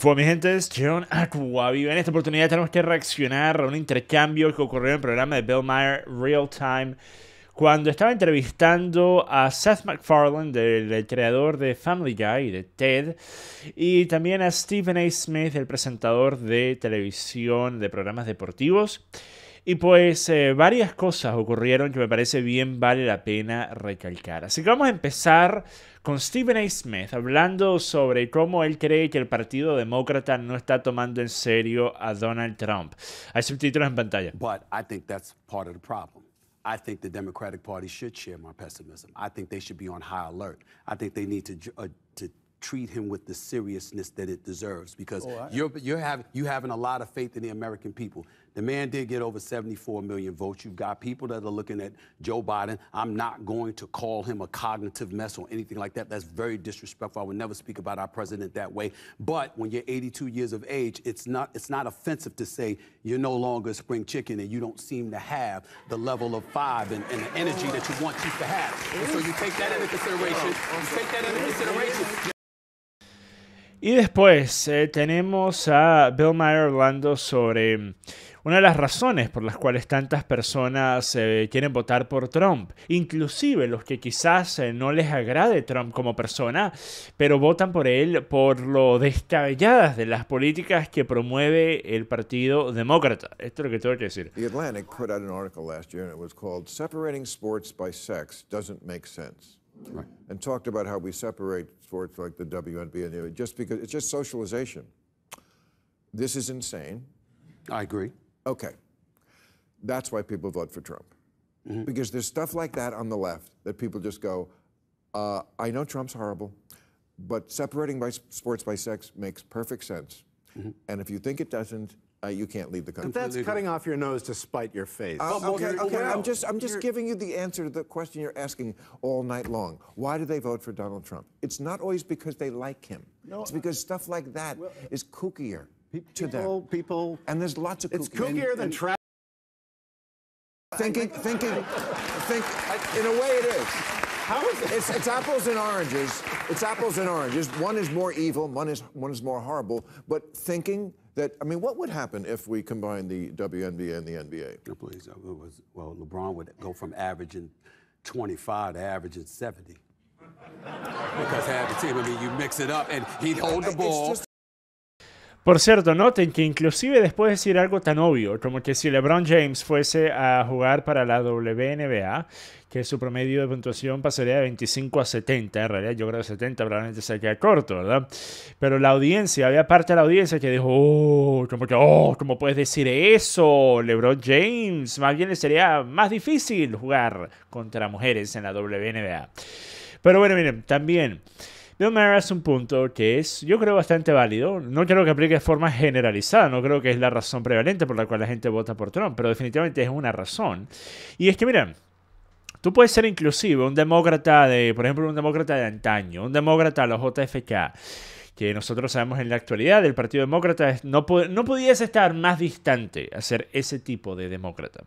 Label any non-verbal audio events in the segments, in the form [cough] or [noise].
fue mi gente, es John Aquaviva. En esta oportunidad tenemos que reaccionar a un intercambio que ocurrió en el programa de Bill Real Time cuando estaba entrevistando a Seth MacFarlane, del, creador de Family Guy y de TED, y también a Stephen A. Smith, el presentador de televisión de programas deportivos. Y pues eh, varias cosas ocurrieron que me parece bien vale la pena recalcar. Así que vamos a empezar con Stephen A. Smith hablando sobre cómo él cree que el Partido Demócrata no está tomando en serio a Donald Trump. Hay subtítulos en pantalla. But I think that's part of the problem. I think the Democratic Party should share my pessimism. I think they should be on high alert. I think they need to uh, to treat him with the seriousness that it deserves because oh, you're you're having you having a lot of faith in the American people. The man did get over 74 million votes. You've got people that are looking at Joe Biden. I'm not going to call him a cognitive mess or anything like that. That's very disrespectful. I would never speak about our president that way. But when you're 82 years of age, it's not it's not offensive to say you're no longer a spring chicken and you don't seem to have the level of five and, and the energy that you want used to have. And so you take that into consideration. You take that into consideration. Y después eh, tenemos a Bill Maher hablando sobre una de las razones por las cuales tantas personas eh, quieren votar por Trump, inclusive los que quizás eh, no les agrade Trump como persona, pero votan por él por lo descabelladas de las políticas que promueve el Partido Demócrata. Esto es lo que tengo que decir. The Atlantic put out an article last year and it was called Separating Sports by Sex Doesn't Make Sense. And talked about how we separate sports like the WNBA just because it's just socialization. This is insane. I agree. Okay. That's why people vote for Trump. Mm -hmm. Because there's stuff like that on the left that people just go, uh, I know Trump's horrible, but separating by sports by sex makes perfect sense. Mm -hmm. And if you think it doesn't, uh, you can't leave the country. But that's cutting off your nose to spite your face. Uh, okay, okay, okay. I'm just, I'm just giving you the answer to the question you're asking all night long. Why do they vote for Donald Trump? It's not always because they like him. No, it's because stuff like that well, is kookier people, to them. People, and there's lots of it's kooky. kookier than traffic. Thinking, thinking, think. In a way, it is. How is it? It's, it's apples and oranges. It's apples and oranges. One is more evil. One is one is more horrible. But thinking that I mean, what would happen if we combined the WNBA and the NBA? please, it was, well, LeBron would go from averaging 25 to averaging 70 because half the team. I mean, you mix it up, and he'd hold the ball. Por cierto, noten que inclusive después de decir algo tan obvio, como que si LeBron James fuese a jugar para la WNBA, que su promedio de puntuación pasaría de 25 a 70, en realidad yo creo que 70 probablemente se queda corto, ¿verdad? Pero la audiencia, había parte de la audiencia que dijo, oh, como que, oh, ¿cómo puedes decir eso, LeBron James? Más bien le sería más difícil jugar contra mujeres en la WNBA. Pero bueno, miren, también... Bill es un punto que es, yo creo, bastante válido. No creo que aplique de forma generalizada, no creo que es la razón prevalente por la cual la gente vota por Trump, pero definitivamente es una razón. Y es que, miren, Tú puedes ser inclusivo, un demócrata de, por ejemplo, un demócrata de antaño, un demócrata a los JFK, que nosotros sabemos en la actualidad, del Partido Demócrata no, no pudiese estar más distante a ser ese tipo de demócrata.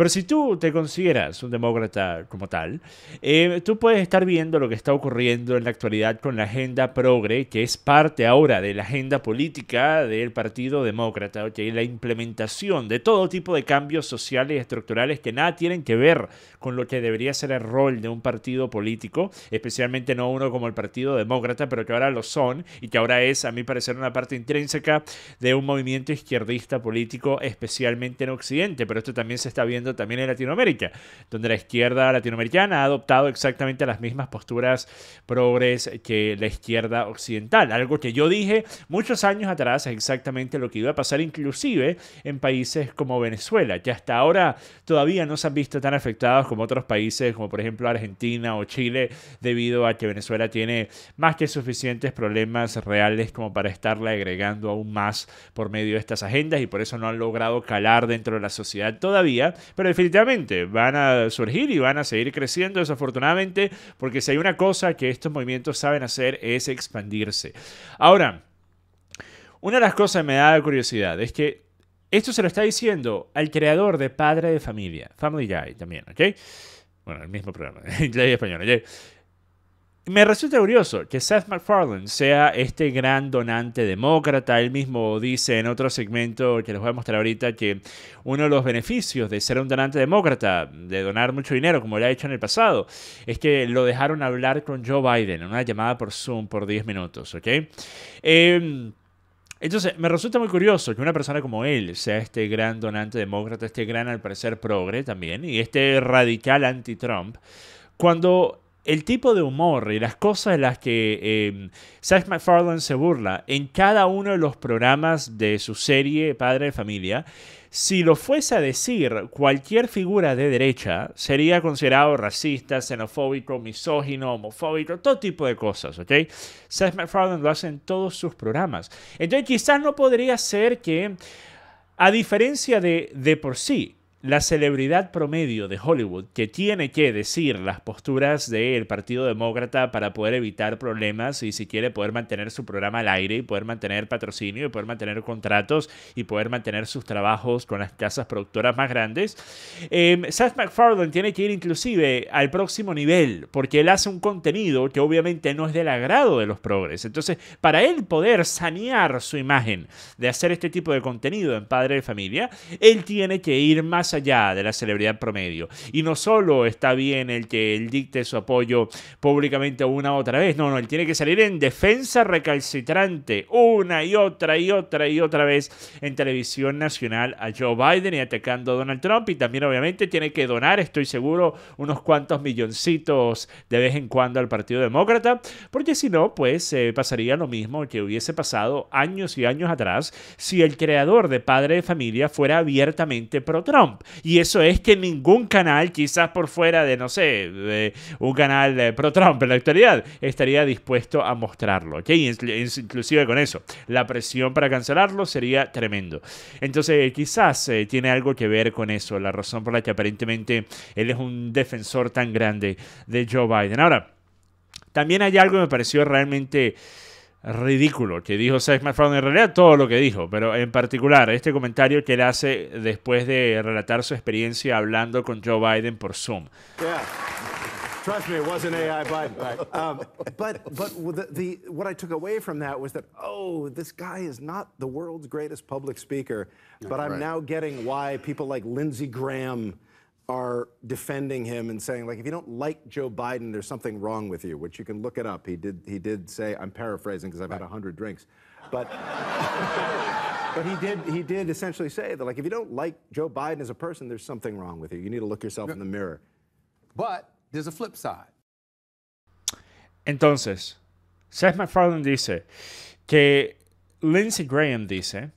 Pero si tú te consideras un demócrata como tal, eh, tú puedes estar viendo lo que está ocurriendo en la actualidad con la agenda progre, que es parte ahora de la agenda política del Partido Demócrata, es la implementación de todo tipo de cambios sociales y estructurales que nada tienen que ver con lo que debería ser el rol de un partido político, especialmente no uno como el Partido Demócrata, pero que ahora lo son y que ahora es, a mi parecer, una parte intrínseca de un movimiento izquierdista político, especialmente en Occidente, pero esto también se está viendo también en Latinoamérica, donde la izquierda latinoamericana ha adoptado exactamente las mismas posturas progres que la izquierda occidental. Algo que yo dije muchos años atrás es exactamente lo que iba a pasar inclusive en países como Venezuela, que hasta ahora todavía no se han visto tan afectados como otros países, como por ejemplo Argentina o Chile, debido a que Venezuela tiene más que suficientes problemas reales como para estarle agregando aún más por medio de estas agendas y por eso no han logrado calar dentro de la sociedad todavía, pero definitivamente van a surgir y van a seguir creciendo desafortunadamente, porque si hay una cosa que estos movimientos saben hacer es expandirse. Ahora, una de las cosas que me da curiosidad es que esto se lo está diciendo al creador de Padre de Familia, Family Guy también, ¿ok? Bueno, el mismo programa, en inglés y español, ¿ok? Me resulta curioso que Seth MacFarlane sea este gran donante demócrata. Él mismo dice en otro segmento que les voy a mostrar ahorita que uno de los beneficios de ser un donante demócrata, de donar mucho dinero como lo ha hecho en el pasado, es que lo dejaron hablar con Joe Biden en una llamada por Zoom por 10 minutos, em, entonces, me resulta muy curioso que una persona como él sea este gran donante demócrata, este gran, al parecer, progre también, y este radical anti-Trump, cuando el tipo de humor y las cosas en las que Seth em, MacFarlane se burla en cada uno de los programas de su serie Padre de Familia, si lo fuese a decir cualquier figura de derecha, sería considerado racista, xenofóbico, misógino, homofóbico, todo tipo de cosas, ¿ok? Seth MacFarlane lo hace en todos sus programas. Entonces quizás no podría ser que, a diferencia de de por sí, la celebridad promedio de Hollywood que tiene que decir las posturas del Partido Demócrata para poder evitar problemas y si quiere poder mantener su programa al aire y poder mantener patrocinio y poder mantener contratos y poder mantener sus trabajos con las casas productoras más grandes. Eh, Seth MacFarlane tiene que ir inclusive al próximo nivel porque él hace un contenido que obviamente no es del agrado de los progres. Entonces, para él poder sanear su imagen de hacer este tipo de contenido en Padre de Familia, él tiene que ir más allá de la celebridad promedio. Y no solo está bien el que él dicte su apoyo públicamente una otra vez, no, no, él tiene que salir en defensa recalcitrante una y otra y otra y otra vez en televisión nacional a Joe Biden y atacando a Donald Trump. Y también obviamente tiene que donar, estoy seguro, unos cuantos milloncitos de vez en cuando al Partido Demócrata, porque si no, pues eh, pasaría lo mismo que hubiese pasado años y años atrás si el creador de Padre de Familia fuera abiertamente pro-Trump. Y eso es que ningún canal, quizás por fuera de, no sé, de un canal eh, pro-Trump en la actualidad, estaría dispuesto a mostrarlo. ¿ok? Inclusive con eso, la presión para cancelarlo sería tremendo. Entonces, eh, quizás eh, tiene algo que ver con eso, la razón por la que aparentemente él es un defensor tan grande de Joe Biden. Ahora, también hay algo que me pareció realmente ridículo que dijo Seth MacFarlane, en realidad todo lo que dijo, pero en particular este comentario que él hace después de relatar su experiencia hablando con Joe Biden por Zoom. Yeah. Trust me, it wasn't AI Biden. Um, but but the, what I took away from that was that, oh, this guy is not the world's greatest public speaker, but I'm now getting why people like Lindsey Graham are defending him and saying, like, if you don't like Joe Biden, there's something wrong with you, which you can look it up. He did, he did say, I'm paraphrasing because I've had 100 drinks, but, [laughs] but he, did, he did essentially say that, like, if you don't like Joe Biden as a person, there's something wrong with you. You need to look yourself in the mirror. But there's a flip side. Entonces, Seth MacFarlane dice que Lindsey Graham dice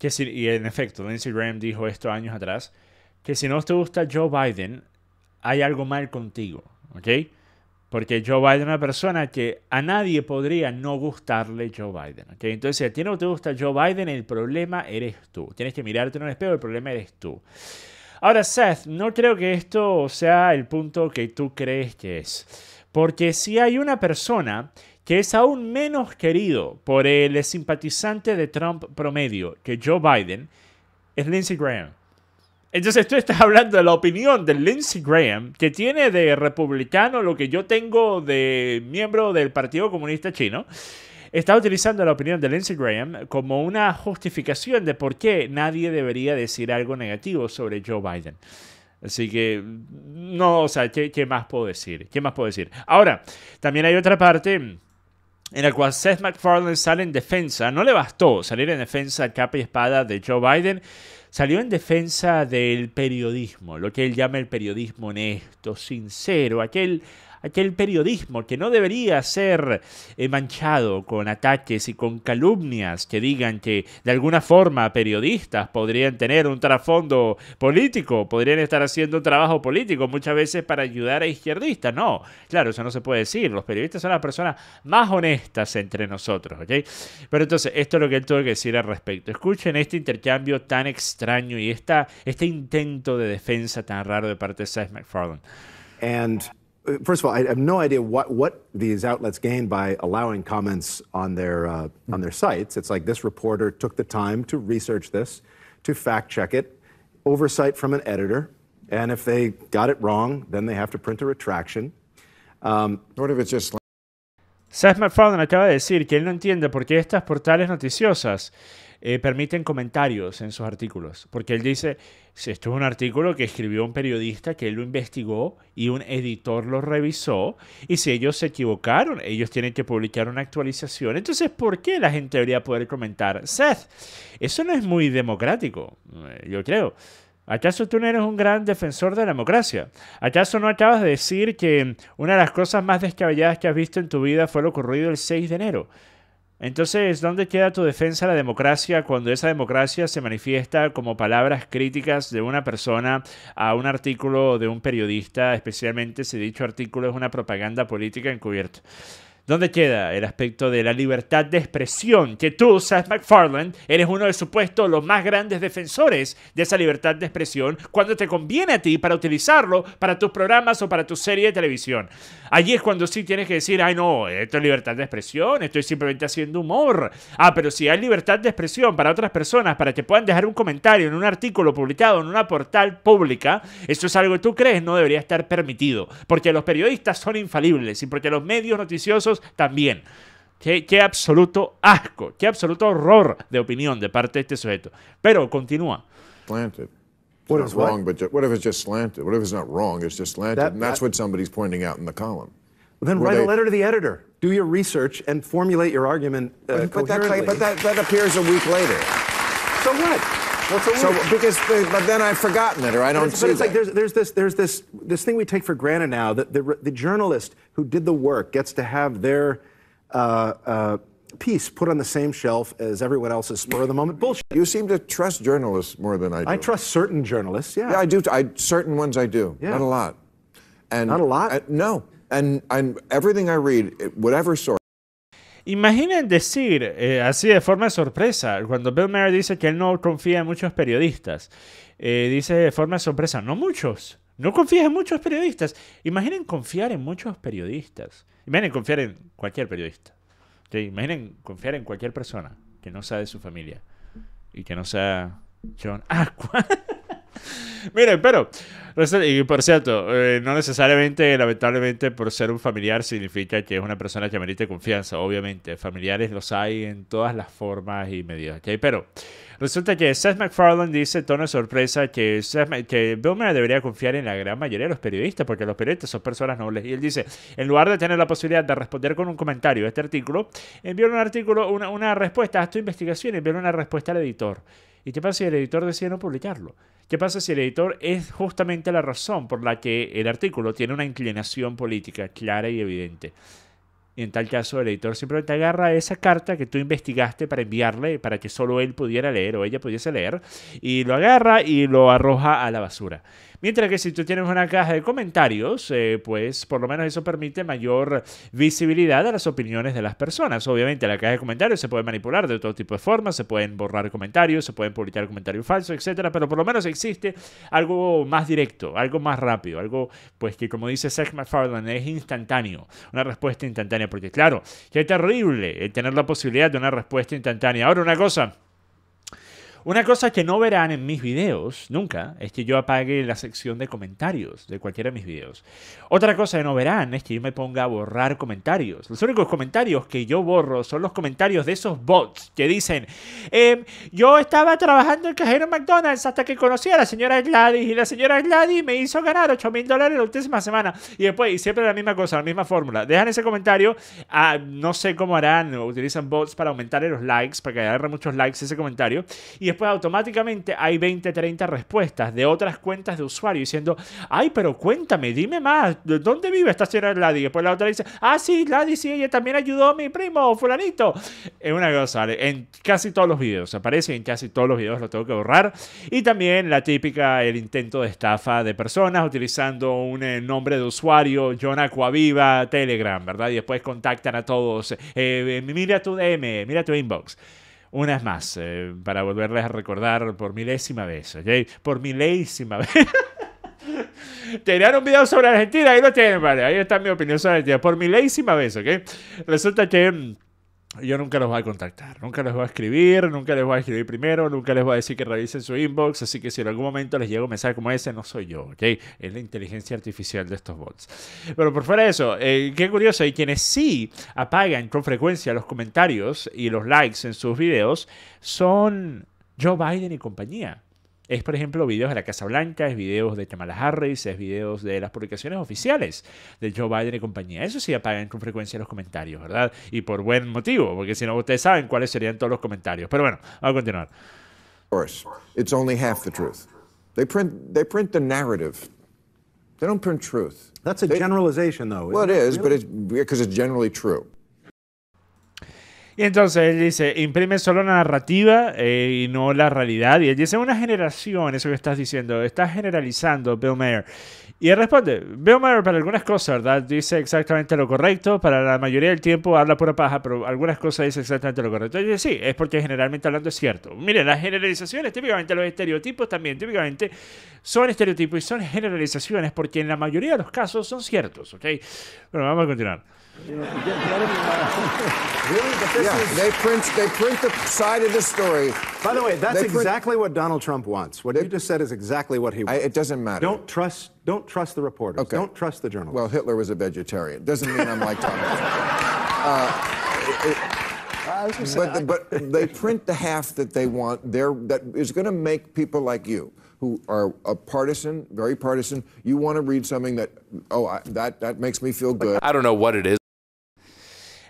que, si, y en efecto, Lindsey Graham dijo esto años atrás, que si no te gusta Joe Biden, hay algo mal contigo, ¿ok? Porque Joe Biden es una persona que a nadie podría no gustarle Joe Biden, ¿ok? Entonces, si a ti no te gusta Joe Biden, el problema eres tú. Tienes que mirarte en un espejo, el problema eres tú. Ahora, Seth, no creo que esto sea el punto que tú crees que es. Porque si hay una persona que es aún menos querido por el simpatizante de Trump promedio que Joe Biden, es Lindsey Graham. Entonces tú estás hablando de la opinión de Lindsey Graham, que tiene de republicano lo que yo tengo de miembro del Partido Comunista Chino. Está utilizando la opinión de Lindsey Graham como una justificación de por qué nadie debería decir algo negativo sobre Joe Biden. Así que, no, o sea, ¿qué, más puedo decir? ¿Qué más puedo decir? Ahora, también hay otra parte en el cual Seth MacFarlane sale en defensa. No le bastó salir en defensa capa y espada de Joe Biden. Salió en defensa del periodismo, lo que él llama el periodismo honesto, sincero, aquel aquel periodismo que no debería ser eh, manchado con ataques y con calumnias que digan que de alguna forma periodistas podrían tener un trasfondo político, podrían estar haciendo un trabajo político muchas veces para ayudar a izquierdistas. No, claro, eso no se puede decir. Los periodistas son las personas más honestas entre nosotros, ¿ok? Pero entonces, esto es lo que él tuvo que decir al respecto. Escuchen este intercambio tan extraño y esta, este intento de defensa tan raro de parte de Seth MacFarlane. And first of all, I have no idea what, what these outlets gain by allowing comments on their, uh, hmm. on their sites. It's like this reporter took the time to research this, to fact check it, oversight from an editor, and if they got it wrong, then they have to print a retraction. Um, what if it's just Seth MacFarlane acaba de decir que él no entiende por qué estas portales noticiosas Eh, permiten comentarios en sus artículos. Porque él dice, esto es un artículo que escribió un periodista que él lo investigó y un editor lo revisó. Y si ellos se equivocaron, ellos tienen que publicar una actualización. Entonces, ¿por qué la gente debería poder comentar? Seth, eso no es muy democrático, eh, yo creo. ¿Acaso tú no eres un gran defensor de la democracia? ¿Acaso no acabas de decir que una de las cosas más descabelladas que has visto en tu vida fue lo ocurrido el 6 de enero? Entonces, ¿dónde queda tu defensa de la democracia cuando esa democracia se manifiesta como palabras críticas de una persona a un artículo de un periodista, especialmente si dicho artículo es una propaganda política encubierta? ¿Dónde queda el aspecto de la libertad de expresión? Que tú, Seth MacFarlane, eres uno de supuesto los más grandes defensores de esa libertad de expresión cuando te conviene a ti para utilizarlo para tus programas o para tu serie de televisión. Allí es cuando sí tienes que decir, ay no, esto es libertad de expresión, estoy simplemente haciendo humor. Ah, pero si hay libertad de expresión para otras personas, para que puedan dejar un comentario en un artículo publicado en una portal pública, eso es algo que tú crees no debería estar permitido, porque los periodistas son infalibles y porque los medios noticiosos casos también. Qué, qué, absoluto asco, qué absoluto horror de opinión de parte de este sujeto. Pero continúa. Planted. What if wrong, what? but what if it's just slanted? What if it's not wrong? It's just slanted, that, and that's that, what somebody's pointing out in the column. Well, then Were write they, a letter to the editor. Do your research and formulate your argument uh, but, but, that, but that appears a week later. So what? So because, uh, but then I've forgotten it, or I don't but see. But it's that. like there's, there's this there's this this thing we take for granted now that the the journalist who did the work gets to have their. Uh, uh, piece put on the same shelf as everyone else's spur of the moment bullshit. You seem to trust journalists more than I do. I trust certain journalists, yeah. Yeah, I do. I certain ones I do. Yeah. Not a lot. And not a lot. I, no. And I'm, everything I read, whatever source. Imaginen decir, eh, así de forma sorpresa, cuando Bill Maher dice que él no confía en muchos periodistas, eh, dice de forma sorpresa, no muchos, no confías en muchos periodistas. Imaginen confiar en muchos periodistas. Imaginen confiar en cualquier periodista. Imaginen confiar en cualquier persona que no sea de su familia y que no sea John. Aqua. [laughs] Miren, pero y por cierto, eh, no necesariamente, lamentablemente, por ser un familiar significa que es una persona que merece confianza. Obviamente, familiares los hay en todas las formas y medidas. Pero resulta que Seth MacFarlane dice, tono de sorpresa, que, Seth, que debería confiar en la gran mayoría de los periodistas, porque los periodistas son personas nobles. Y él dice, en lugar de tener la posibilidad de responder con un comentario a este artículo, envió un artículo, una, una respuesta a tu investigación, envió una respuesta al editor. ¿Y qué pasa si el editor decide no publicarlo? ¿Qué pasa si el editor es justamente la razón por la que el artículo tiene una inclinación política clara y evidente? Y en tal caso, el editor simplemente agarra esa carta que tú investigaste para enviarle, para que solo él pudiera leer o ella pudiese leer, y lo agarra y lo arroja a la basura. Mientras que si tú tienes una caja de comentarios, eh, pues por lo menos eso permite mayor visibilidad a las opiniones de las personas. Obviamente la caja de comentarios se puede manipular de todo tipo de formas, se pueden borrar comentarios, se pueden publicar comentarios falsos, etcétera, pero por lo menos existe algo más directo, algo más rápido, algo pues que como dice Seth MacFarlane es instantáneo, una respuesta instantánea, porque claro, es terrible eh, tener la posibilidad de una respuesta instantánea. Ahora una cosa, una cosa que no verán en mis videos nunca es que yo apague la sección de comentarios de cualquiera de mis videos. Otra cosa que no verán es que yo me ponga a borrar comentarios. Los únicos comentarios que yo borro son los comentarios de esos bots que dicen, em, yo estaba trabajando en cajero McDonald's hasta que conocí a la señora Gladys y la señora Gladys me hizo ganar 8 mil dólares la última semana. Y después, siempre la misma cosa, la misma fórmula. Dejan ese comentario, ah, no sé cómo harán, utilizan bots para aumentar los likes, para que agarre muchos likes ese comentario. Y después automáticamente hay 20, 30 respuestas de otras cuentas de usuario diciendo, ay, pero cuéntame, dime más, ¿dónde vive esta señora Ladi? Y después la otra dice, ah, sí, Ladi, sí, ella también ayudó a mi primo, fulanito. Es una cosa, en casi todos los videos, aparece en casi todos los videos, lo tengo que borrar. Y también la típica, el intento de estafa de personas utilizando un eh, nombre de usuario, John Telegram, ¿verdad? Y después contactan a todos, eh, eh, mira tu DM, mira tu inbox una vez más, eh, para volverles a recordar por milésima vez, ¿ok? Por milésima vez. [laughs] Tenían un video sobre Argentina, ahí lo tienen, vale. Ahí está mi opinión sobre Argentina. Por milésima vez, ¿ok? Resulta que mm, yo nunca los voy a contactar, nunca les voy a escribir, nunca les voy a escribir primero, nunca les voy a decir que revisen su inbox, así que si en algún momento les llega un mensaje como ese, no soy yo, ¿ok? Es la inteligencia artificial de estos bots. Pero por fuera de eso, eh, qué curioso, y quienes sí apagan con frecuencia los comentarios y los likes en sus videos son Joe Biden y compañía es, por ejemplo, videos de la Casa Blanca, es videos de Kamala Harris, es videos de las publicaciones oficiales de Joe Biden y compañía. Eso sí apagan con frecuencia los comentarios, ¿verdad? Y por buen motivo, porque si no, ustedes saben cuáles serían todos los comentarios. Pero bueno, vamos a continuar. It's only half the truth. They print, they entonces él dice, imprime solo la narrativa eh, y no la realidad. Y él dice, una generación, eso que estás diciendo, estás generalizando, Bill Mayer. Y él responde, Bill Mayer para algunas cosas, ¿verdad? Dice exactamente lo correcto, para la mayoría del tiempo habla pura paja, pero algunas cosas dice exactamente lo correcto. Y dice, sí, es porque generalmente hablando es cierto. Miren, las generalizaciones, típicamente los estereotipos también, típicamente son estereotipos y son generalizaciones porque en la mayoría de los casos son ciertos, ¿ok? Bueno, vamos a continuar. [laughs] really, but this yeah, is... they print they print the side of the story. By the way, that's print... exactly what Donald Trump wants. What it, you just said is exactly what he wants. I, it doesn't matter. Don't trust don't trust the reporters. Okay. Don't trust the journalists. Well, Hitler was a vegetarian. Doesn't mean I'm like Donald Trump. [laughs] Uh, but, but they print the half that they want there that is going to make people like you who are a partisan very partisan you want to read something that oh I, that that makes me feel good i don't know what it is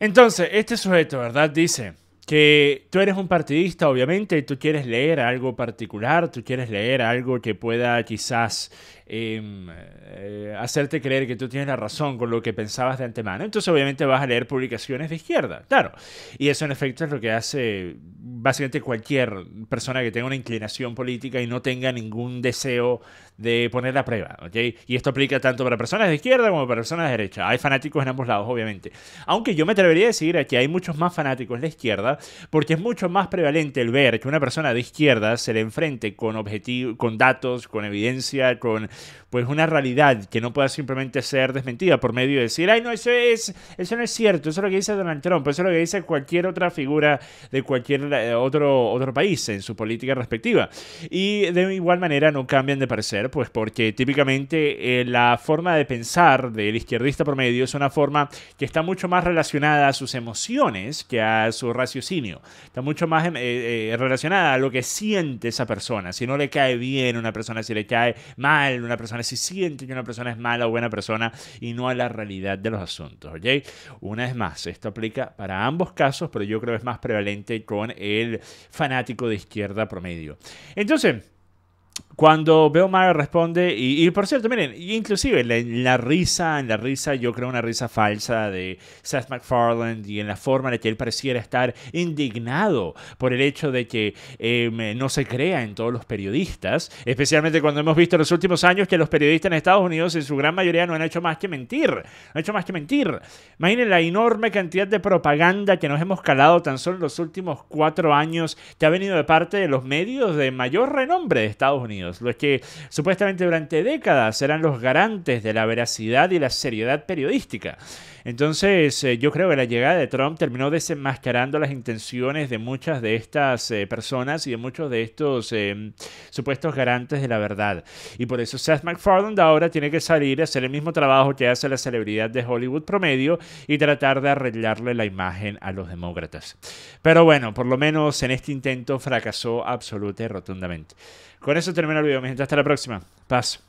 Entonces, este sujeto, ¿verdad? Dice que tú eres un partidista, obviamente, y tú quieres leer algo particular, tú quieres leer algo que pueda quizás Em, eh, hacerte creer que tú tienes la razón con lo que pensabas de antemano, entonces obviamente vas a leer publicaciones de izquierda, claro. Y eso en efecto es lo que hace básicamente cualquier persona que tenga una inclinación política y no tenga ningún deseo de poner la prueba, ¿ok? Y esto aplica tanto para personas de izquierda como para personas de derecha. Hay fanáticos en ambos lados, obviamente. Aunque yo me atrevería a decir que hay muchos más fanáticos en la izquierda porque es mucho más prevalente el ver que una persona de izquierda se le enfrente con, con datos, con evidencia, con pues una realidad que no pueda simplemente ser desmentida por medio de decir, ay, no, eso es, eso no es cierto, eso es lo que dice Donald Trump, eso es lo que dice cualquier otra figura de cualquier eh, otro, otro país en su política respectiva. Y de igual manera no cambian de parecer, pues porque típicamente eh, la forma de pensar del izquierdista promedio es una forma que está mucho más relacionada a sus emociones que a su raciocinio, está mucho más em, eh, relacionada a lo que siente esa persona, si no le cae bien una persona, si le cae mal una persona, si siente que una persona es mala o buena persona y no a la realidad de los asuntos, ¿ok? Una vez más, esto aplica para ambos casos, pero yo creo que es más prevalente con el fanático de izquierda promedio. Entonces, cuando veo Maher responde, y, por cierto, miren, inclusive la, risa, en la risa, yo creo una risa falsa de Seth MacFarlane y en la forma en la que él pareciera estar indignado por el hecho de que em, no se crea en todos los periodistas, especialmente cuando hemos visto en los últimos años que los periodistas en Estados Unidos en su gran mayoría no han hecho más que mentir, no han hecho más que mentir. Imaginen la enorme cantidad de propaganda que nos hemos calado tan solo en los últimos cuatro años que ha venido de parte de los medios de mayor renombre de Estados Unidos los que supuestamente durante décadas serán los garantes de la veracidad y la seriedad periodística. Entonces, eh, yo creo que la llegada de Trump terminó desenmascarando las intenciones de muchas de estas eh, personas y de muchos de estos em, supuestos garantes de la verdad. Y por eso Seth MacFarlane ahora tiene que salir a hacer el mismo trabajo que hace la celebridad de Hollywood promedio y tratar de arreglarle la imagen a los demócratas. Pero bueno, por lo menos en este intento fracasó absolutamente y rotundamente. Con eso termina el video, mi gente. Hasta la próxima. Paz.